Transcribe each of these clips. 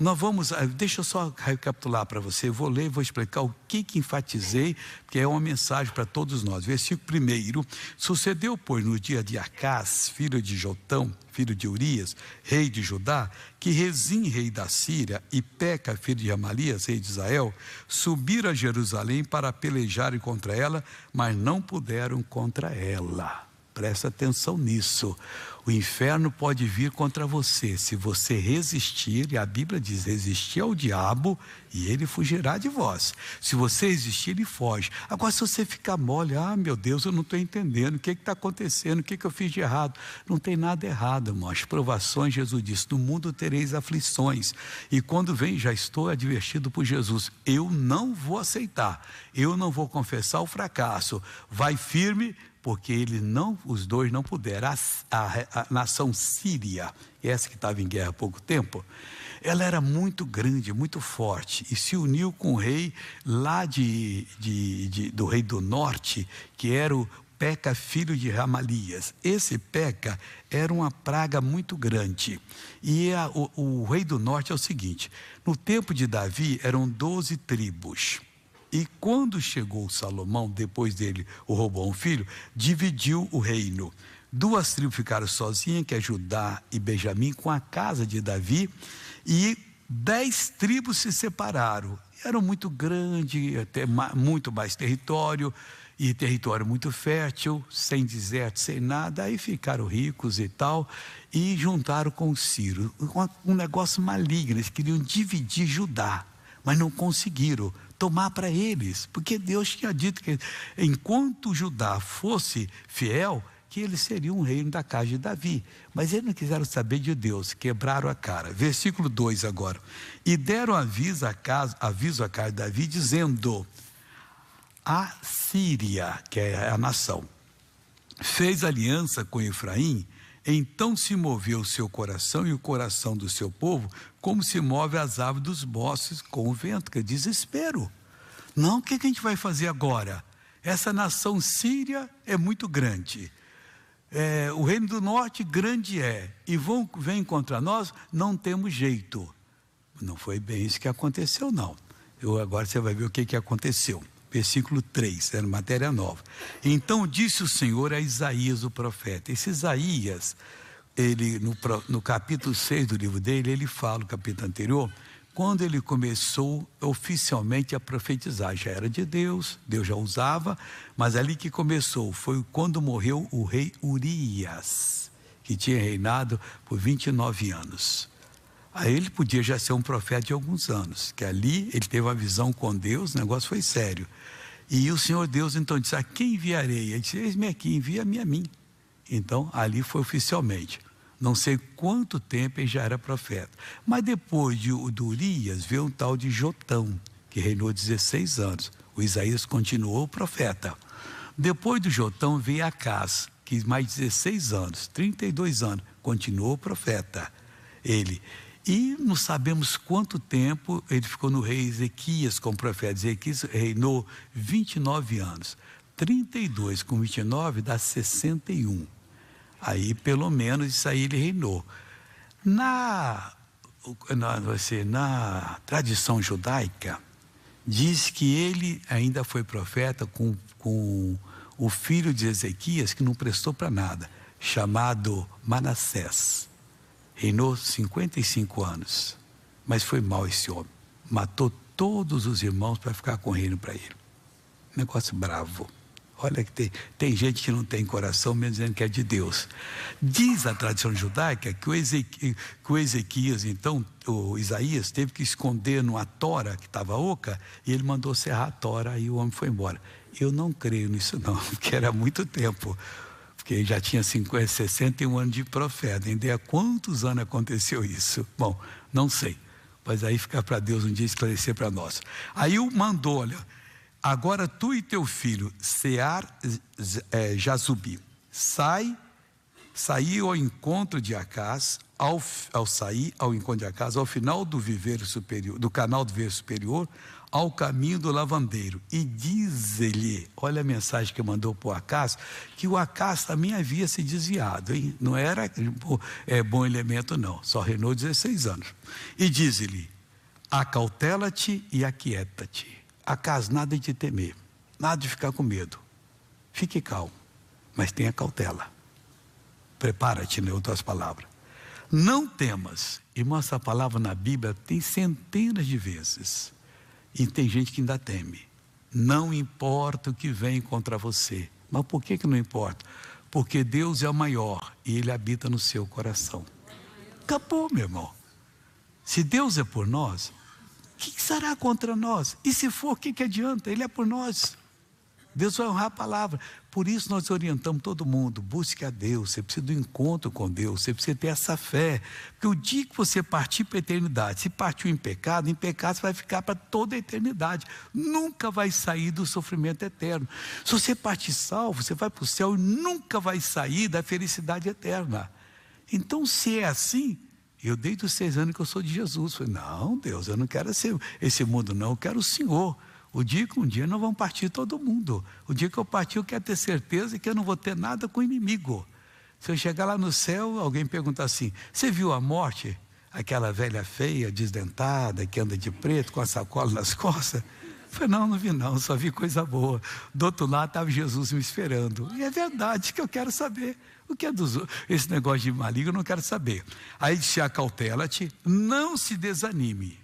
Nós vamos, ah, deixa eu só recapitular para você, vou ler, vou explicar o que, que enfatizei, porque é uma mensagem para todos nós. Versículo 1: Sucedeu, pois, no dia de Acás, filho de Jotão, filho de Urias, rei de Judá, que Rezim, rei da Síria, e Peca, filho de Amalias, rei de Israel, subiram a Jerusalém para pelejarem contra ela, mas não puderam contra ela. Presta atenção nisso. O inferno pode vir contra você se você resistir, e a Bíblia diz: resistir ao diabo e ele fugirá de vós. Se você resistir, ele foge. Agora, se você ficar mole, ah, meu Deus, eu não estou entendendo, o que está acontecendo, o que, que eu fiz de errado? Não tem nada errado, irmão. As provações, Jesus disse: no mundo tereis aflições. E quando vem, já estou advertido por Jesus: eu não vou aceitar, eu não vou confessar o fracasso. Vai firme porque ele não, os dois não puderam. A, a, a nação síria, essa que estava em guerra há pouco tempo, ela era muito grande, muito forte, e se uniu com o rei lá de, de, de do rei do norte, que era o Peca, filho de Ramalias. Esse Peca era uma praga muito grande. E a, o, o rei do norte é o seguinte: no tempo de Davi eram 12 tribos. E quando chegou Salomão, depois dele o Robão filho, dividiu o reino. Duas tribos ficaram sozinhas, que é Judá e Benjamim, com a casa de Davi, e dez tribos se separaram. Eram muito grande, até muito mais território, e território muito fértil, sem deserto, sem nada. Aí ficaram ricos e tal, e juntaram com Ciro. Um negócio maligno, eles queriam dividir Judá, mas não conseguiram tomar para eles, porque Deus tinha dito que enquanto Judá fosse fiel, que ele seria um reino da casa de Davi. Mas eles não quiseram saber de Deus, quebraram a cara. Versículo 2 agora. E deram aviso à casa, aviso à casa de Davi, dizendo: A Síria, que é a nação, fez aliança com Efraim então se moveu o seu coração e o coração do seu povo, como se move as aves dos bosques com o vento, que é desespero. Não, o que a gente vai fazer agora? Essa nação síria é muito grande. É, o reino do norte grande é, e vão, vem contra nós, não temos jeito. Não foi bem isso que aconteceu, não. Eu, agora você vai ver o que, que aconteceu versículo 3, era matéria nova. Então disse o Senhor a Isaías, o profeta. Esse Isaías, ele, no, no capítulo 6 do livro dele, ele fala, no capítulo anterior, quando ele começou oficialmente a profetizar, já era de Deus, Deus já usava, mas ali que começou foi quando morreu o rei Urias, que tinha reinado por 29 anos. Aí ele podia já ser um profeta de alguns anos, que ali ele teve uma visão com Deus, o negócio foi sério. E o Senhor Deus então disse: A quem enviarei? Ele disse: Eis-me aqui, envia-me a mim. Então ali foi oficialmente. Não sei quanto tempo ele já era profeta. Mas depois de, do Urias veio um tal de Jotão, que reinou 16 anos. O Isaías continuou profeta. Depois do Jotão veio Acas, que mais 16 anos, 32 anos, continuou profeta. Ele. E não sabemos quanto tempo ele ficou no rei Ezequias, como profeta Ezequias, reinou 29 anos. 32 com 29 dá 61. Aí, pelo menos, isso aí ele reinou. Na, na, você, na tradição judaica, diz que ele ainda foi profeta com, com o filho de Ezequias, que não prestou para nada, chamado Manassés. Reinou 55 anos, mas foi mal esse homem. Matou todos os irmãos para ficar com reino para ele. Negócio bravo. Olha que tem, tem gente que não tem coração, mesmo dizendo que é de Deus. Diz a tradição judaica que o, Ezequias, que o Ezequias, então, o Isaías, teve que esconder numa tora que estava oca, e ele mandou serrar a tora, e o homem foi embora. Eu não creio nisso, não, porque era muito tempo que já tinha 50, 61 é, anos de profeta. Ainda há quantos anos aconteceu isso? Bom, não sei. Mas aí fica para Deus um dia esclarecer para nós. Aí o mandou, olha, agora tu e teu filho, Sear é, Jazubi, sai, saí ao encontro de Acás, ao, ao sair ao encontro de Acás, ao final do viveiro superior, do canal do viveiro superior, ao caminho do lavandeiro. E diz-lhe, olha a mensagem que mandou para o Acácio, que o Acácio também havia se desviado, hein? não era é, bom elemento, não, só reinou 16 anos. E diz-lhe: acautela-te e aquieta-te. Acaso nada de temer, nada de ficar com medo. Fique calmo, mas tenha cautela. Prepara-te, em né, outras palavras. Não temas. Irmão, essa palavra na Bíblia tem centenas de vezes. E tem gente que ainda teme. Não importa o que vem contra você. Mas por que, que não importa? Porque Deus é o maior e Ele habita no seu coração. Acabou, meu irmão. Se Deus é por nós, o que será contra nós? E se for, o que, que adianta? Ele é por nós. Deus vai honrar a palavra. Por isso nós orientamos todo mundo: busque a Deus, você precisa do encontro com Deus, você precisa ter essa fé. Porque o dia que você partir para a eternidade, se partiu em pecado, em pecado você vai ficar para toda a eternidade. Nunca vai sair do sofrimento eterno. Se você partir salvo, você vai para o céu e nunca vai sair da felicidade eterna. Então, se é assim, eu desde os seis anos que eu sou de Jesus. Falei, não, Deus, eu não quero esse, esse mundo, não, eu quero o Senhor. O dia que um dia nós vamos partir todo mundo. O dia que eu partir, eu quero ter certeza que eu não vou ter nada com o inimigo. Se eu chegar lá no céu, alguém perguntar assim: Você viu a morte? Aquela velha feia, desdentada, que anda de preto, com a sacola nas costas. Eu falei, não, não vi não, só vi coisa boa. Do outro lado estava Jesus me esperando. E é verdade que eu quero saber. O que é dos Esse negócio de maligno eu não quero saber. Aí disse: acautela-te, não se desanime.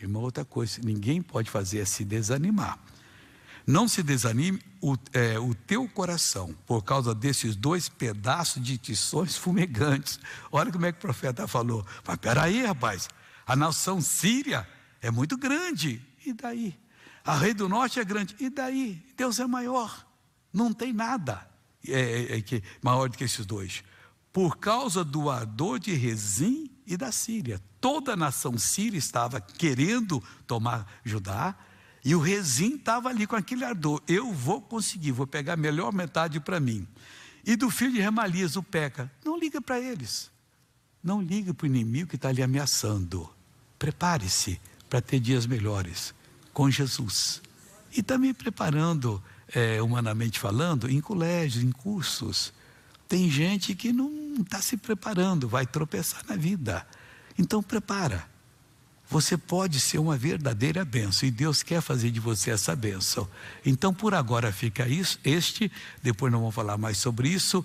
E uma outra coisa, ninguém pode fazer é se desanimar. Não se desanime o, é, o teu coração por causa desses dois pedaços de tições fumegantes. Olha como é que o profeta falou. Mas peraí, rapaz, a nação síria é muito grande. E daí? A rei do norte é grande. E daí? Deus é maior. Não tem nada é, é, é, maior do que esses dois. Por causa do ardor de Rezim e da Síria. Toda a nação síria estava querendo tomar Judá, e o Rezim estava ali com aquele ardor: eu vou conseguir, vou pegar a melhor metade para mim. E do filho de Remalias, o Peca, não liga para eles, não liga para o inimigo que está ali ameaçando. Prepare-se para ter dias melhores com Jesus. E também tá preparando, é, humanamente falando, em colégios, em cursos tem gente que não está se preparando, vai tropeçar na vida. Então, prepara. Você pode ser uma verdadeira bênção e Deus quer fazer de você essa bênção. Então, por agora fica isso, este, depois não vou falar mais sobre isso.